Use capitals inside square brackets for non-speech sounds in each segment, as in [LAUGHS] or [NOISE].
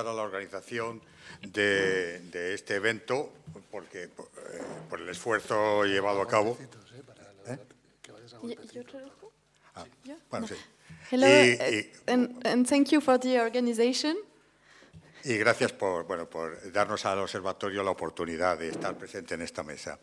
a la organización de, este evento porque, eh, por, el esfuerzo llevado a cabo. y, gracias por, bueno, por darnos al observatorio la oportunidad de estar presente en esta mesa.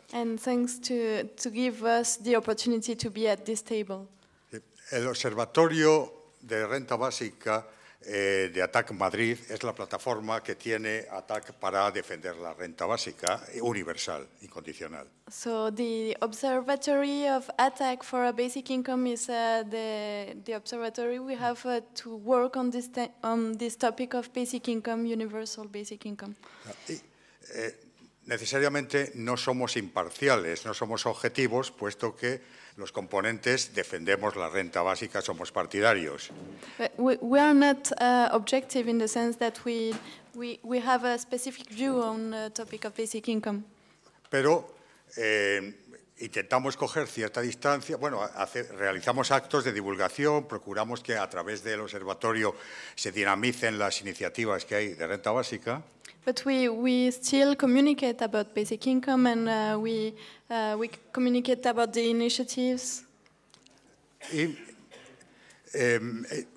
El observatorio de renta básica eh, de ATAC Madrid es la plataforma que tiene Attack para defender la renta básica universal, incondicional. So the observatory of Attack for a basic income is uh, the, the observatory we have uh, to work on this, on this topic of basic income, universal basic income. Ah, eh, necesariamente no somos imparciales, no somos objetivos, puesto que los componentes defendemos la renta básica, somos partidarios. Pero intentamos coger cierta distancia, bueno, realizamos actos de divulgación, procuramos que a través del observatorio se dinamicen las iniciativas que hay de renta básica. But we, we still communicate about basic income and uh, we, uh, we em, eh,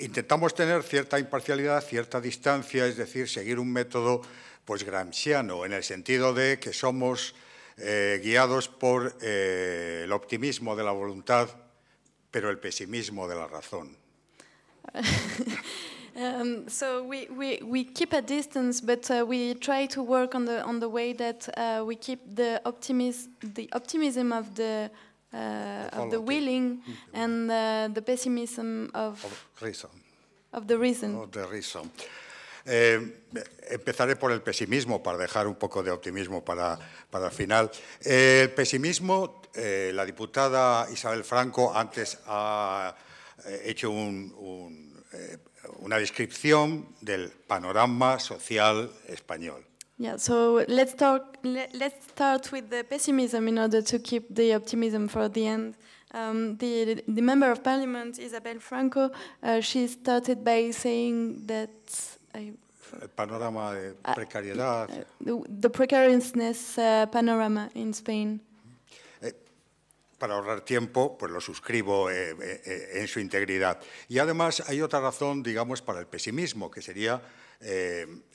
intentamos tener cierta imparcialidad, cierta distancia, es decir, seguir un método pues gramsciano, en el sentido de que somos eh, guiados por eh, el optimismo de la voluntad, pero el pesimismo de la razón. [LAUGHS] Um, so we, we, we keep a distance, but uh, we try to work on the on the way that uh, we keep the optimism the optimism of the uh, of the willing mm-hmm. and uh, the pessimism of, of reason. of the reason. Of the reason. Eh, empezaré por el pesimismo para dejar un poco de optimismo para, para el final. Eh, el pesimismo, eh, la diputada Isabel Franco antes ha eh, hecho un, un eh, una descripción del panorama social español. Yeah, so let's talk. Let's start with the pessimism in order to keep the optimism for the end. Um, the, the member of parliament Isabel Franco, uh, she started by saying that. I, El panorama de uh, precariedad. Uh, the, the precariousness uh, panorama in Spain. para ahorrar tiempo, pues lo suscribo eh, eh, eh, en su integridad. Y además hay otra razón, digamos, para el pesimismo, que sería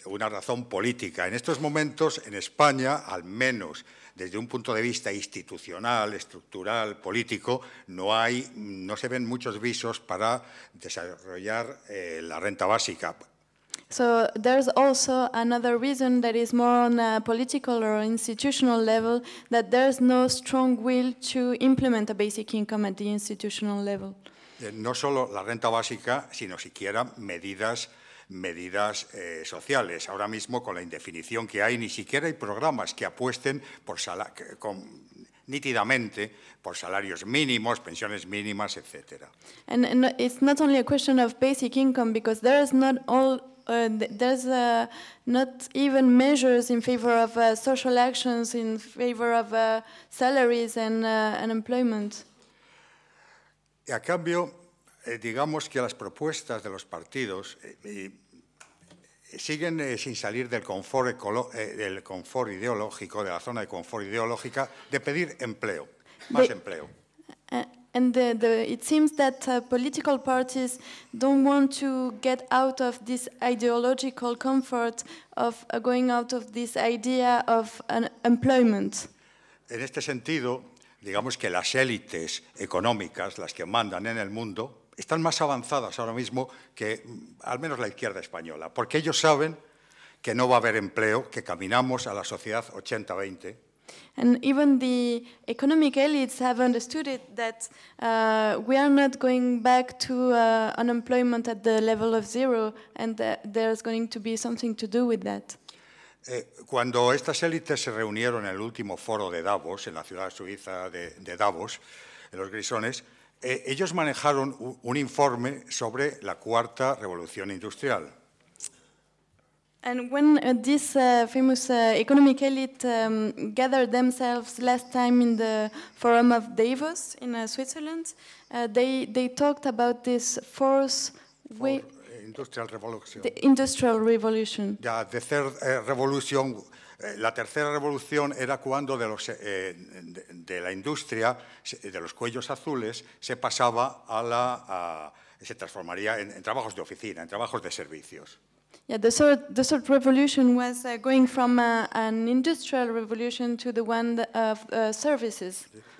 una razón política. En estos momentos, en España, al menos desde un punto de vista institucional, estructural, político, no, hay, no se ven muchos visos para desarrollar la renta básica. So there's also another reason that is more on a political or institutional level that there's no strong will to implement a basic income at the institutional level. Eh, no solo la renta básica, sino siquiera medidas medidas eh, sociales. Ahora mismo, con la indefinición que hay, ni siquiera hay programas que apuesten por con, nítidamente por salarios mínimos, pensiones mínimas, etc. And, and it's not only a question of basic income because there is not all a cambio, eh, digamos que las propuestas de los partidos eh, eh, siguen sin salir del confort, del confort ideológico, de la zona de confort ideológica, de pedir empleo, más empleo. And the, the, it seems that uh, political parties don't want to get out of this ideological comfort of uh, going out of this idea of an employment. En este sentido, digamos que las élites económicas, las que mandan en el mundo, están más avanzadas ahora mismo que mm, al menos la izquierda española, porque ellos saben que no va a haber empleo, que caminamos a la sociedad 80-20 and even the economic elites have understood it that uh, we are not going back to uh, unemployment at the level of zero, and that there's going to be something to do with that. Eh, cuando estas élites se reunieron en el último foro de Davos, en la ciudad suiza de, de Davos, en los Grisones, eh, ellos manejaron un, un informe sobre la cuarta revolución industrial. And when uh, this uh, famous uh, economic elite um, gathered themselves last time in the Forum of Davos in uh, Switzerland, uh, they, they talked about this fourth way eh, Industrial revolution. The industrial revolution. Yeah, the third eh, revolution. Eh, la tercera revolución era cuando de, los, de, de, la industria, de los cuellos azules, se pasaba a la... A, se transformaría en, en trabajos de oficina, en trabajos de servicios. Yeah, industrial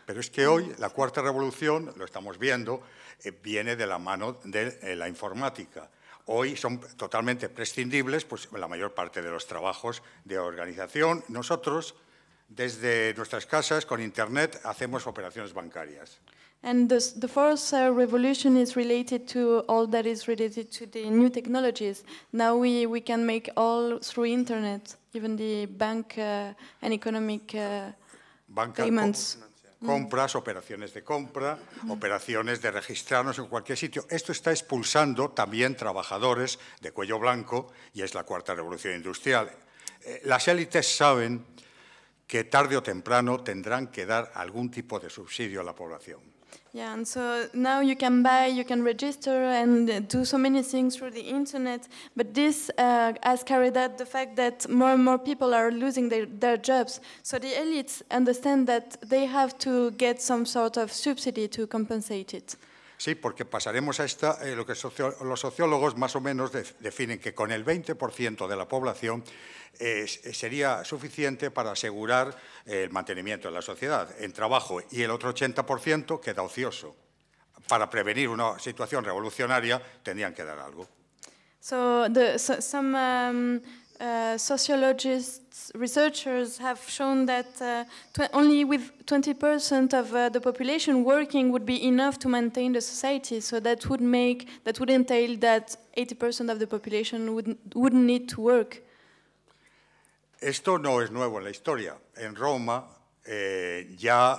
Pero es que hoy la cuarta revolución, lo estamos viendo, eh, viene de la mano de eh, la informática. Hoy son totalmente prescindibles pues, la mayor parte de los trabajos de organización. Nosotros, desde nuestras casas, con Internet, hacemos operaciones bancarias. And la the fourth es revolution is related to all that is related to the new technologies. Now we, we can make all through Internet, even the bank uh, and economic uh, payments. Mm. compras, operaciones de compra, operaciones de registrarnos en cualquier sitio. Esto está expulsando también trabajadores de cuello blanco y es la cuarta revolución industrial. Eh, las élites saben que tarde o temprano tendrán que dar algún tipo de subsidio a la población. Yeah, and so now you can buy, you can register and do so many things through the internet, but this uh, has carried out the fact that more and more people are losing their, their jobs. So the elites understand that they have to get some sort of subsidy to compensate it. Sí, porque pasaremos a esta, eh, lo que los sociólogos más o menos definen que con el 20% de la población sería suficiente para asegurar el mantenimiento de la sociedad en trabajo y el otro 80% queda ocioso. Para prevenir una situación revolucionaria tendrían que dar algo. Um, Uh, sociologists, researchers have shown that uh, only with 20% of uh, the population working would be enough to maintain the society. So that would make that would entail that 80% of the population would wouldn't need to work. Esto no es nuevo en la historia. En Roma eh, ya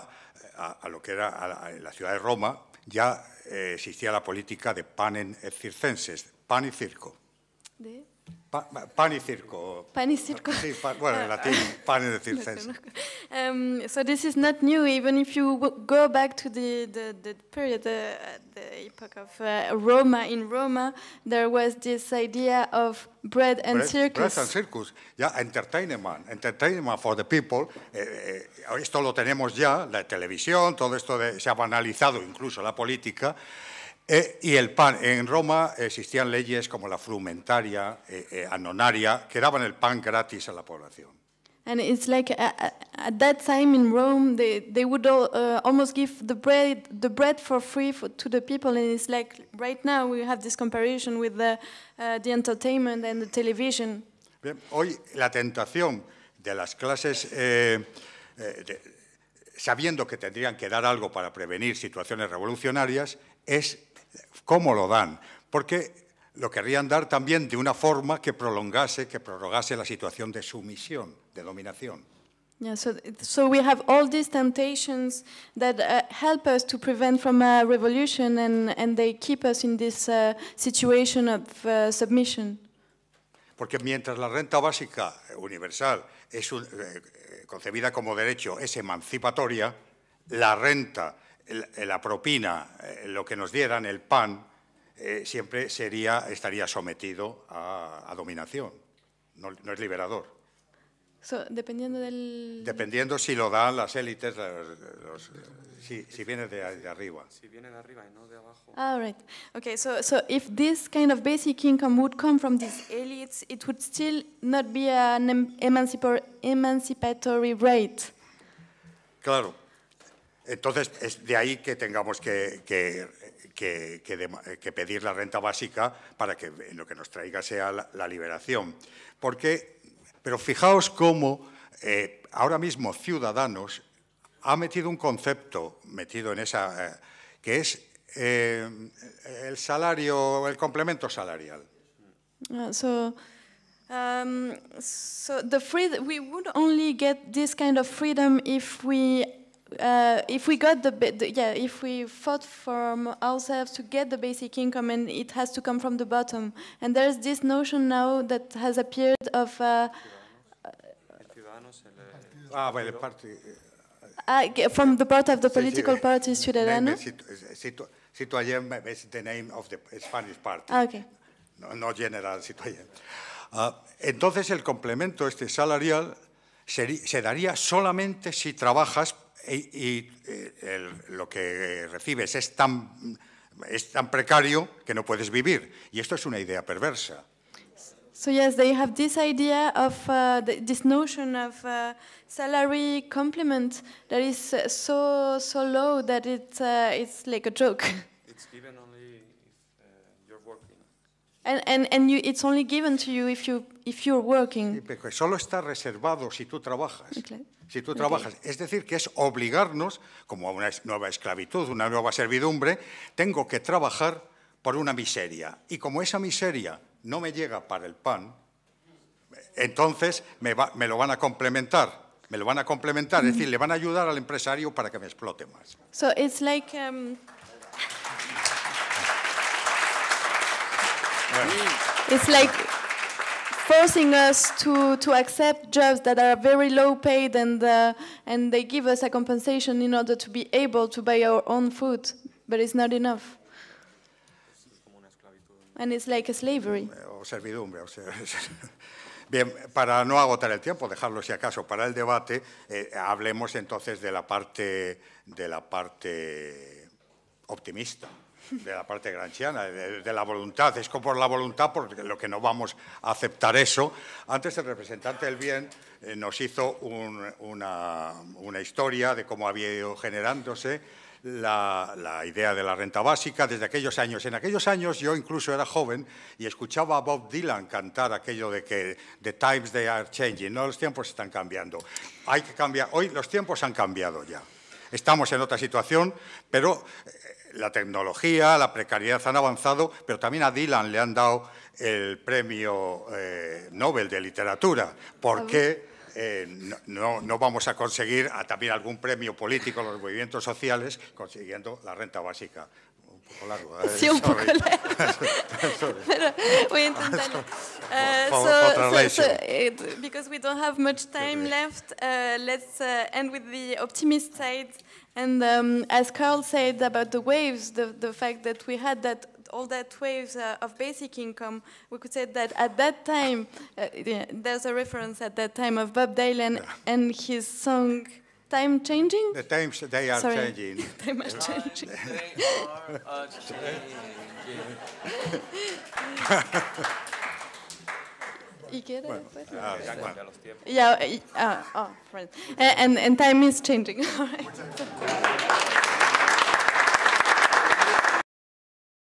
a, a, lo que era a la, a la, ciudad de Roma ya eh, existía la política de panen et circenses, pan y circo. ¿De? pan y circo. Pan y circo. Sí, bueno, en ah, latín, ah, pan y circo. um, so this is not new, even if you go back to the, the, the period, the, epoch of uh, Roma. In Roma, there was this idea of bread and circus. Bread and circus, ya yeah, entertainment, entertainment for the people. Eh, eh, esto lo tenemos ya, la televisión, todo esto se ha banalizado incluso la política. Eh, y el pan. En Roma existían leyes como la frumentaria, eh, eh, anonaria, que daban el pan gratis a la población. And it's like at, uh, uh, at that time in Rome, they, they would all, uh, almost give the bread, the bread for free for, to the people. And it's like right now we have this comparison with the, uh, the entertainment and the television. hoy la tentación de las clases, eh, eh, de, sabiendo que tendrían que dar algo para prevenir situaciones revolucionarias, es ¿Cómo lo dan? Porque lo querrían dar también de una forma que prolongase, que prorrogase la situación de sumisión, de dominación. so, so we have all these temptations that uh, help us to prevent from a revolution and, and they keep us in this uh, situation of uh, submission. Porque mientras la renta básica universal es eh, eh, concebida como derecho es emancipatoria, la renta eh, la propina, eh, lo que nos dieran, el pan, eh, siempre sería, estaría sometido a, a dominación. No, no, es liberador. So, dependiendo del... Dependiendo si lo dan las élites, los, si, si, viene de, de, arriba. Si viene de arriba y no de abajo. Ah, right. Okay, so, so if this kind of basic income would come from these elites, it would still not be an em, emancipatory rate. Claro, entonces, es de ahí que tengamos que, pedir la renta básica para que lo que nos traiga sea la, liberación. Porque, pero fijaos cómo eh, ahora mismo Ciudadanos ha metido un concepto metido en esa, eh, que es eh, el salario, el complemento salarial. Ah, so um, so the we would only get this kind of freedom if we uh, if we got the, the, yeah, if we fought for ourselves to get the basic income, and it has to come from the bottom. And there's this notion now that has appeared of. Uh, ah, well, the party. Eh, uh, from the part of the political party Ciudadanos. Citoyen eh, is the name of the Spanish party. Ah, okay. No, no general Citoyen. Uh, ah, entonces el complemento este salarial se, daría solamente si trabajas y, eh, el, lo que recibes es tan, es tan precario que no puedes vivir. Y esto es una idea perversa. So yes, they have this idea of uh, the, this notion of uh, salary complement that is uh, so so low that it uh, it's like a joke. It's given only y solo está reservado si tú trabajas. Si tú trabajas. Es decir, que es obligarnos, como a una nueva esclavitud, una nueva servidumbre, tengo que trabajar por una miseria. Y como esa miseria no me llega para el pan, entonces me, me lo van a complementar. Me lo van a complementar, es decir, le van a ayudar al empresario para que me explote más. So it's like, um, Es It's like forcing us to, to accept jobs that are very low paid and, uh, and they give us a compensation in order to be able to buy our own food, but it's not enough. And it's like a slavery. O servidumbre, o sea, [LAUGHS] Bien, para no agotar el tiempo, dejarlo si acaso para el debate, eh, hablemos entonces de la parte, de la parte optimista de la parte granchiana, de, la voluntad. Es como por la voluntad, porque lo que no vamos a aceptar eso. Antes el representante del bien eh, nos hizo una, historia de cómo había ido generándose la, idea de la renta básica desde aquellos años. En aquellos años yo incluso era joven y escuchaba a Bob Dylan cantar aquello de que the times they are changing, no los tiempos están cambiando. Hay que cambiar, hoy los tiempos han cambiado ya. Estamos en otra situación, pero eh, la tecnología, la precariedad han avanzado, pero también a Dylan le han dado el premio eh, Nobel de Literatura. ¿Por qué eh, no, no, vamos a conseguir también algún premio político a los movimientos sociales consiguiendo la renta básica? Un poco largo. ¿eh? Sí, un poco largo. [LAUGHS] pero voy a intentar. Uh, [LAUGHS] so, so, so it, because we don't have much time left, uh, let's end with the side. And um, as Carl said about the waves, the, the fact that we had that all that waves uh, of basic income, we could say that at that time, uh, yeah, there's a reference at that time of Bob Dylan yeah. and his song Time Changing? The times, they are Sorry. changing. [LAUGHS] time are changing. They are uh, changing. [LAUGHS] ¿Y qué bueno, ah, ya, ah, oh, ah, right. Eh, and, and time is changing. [LAUGHS]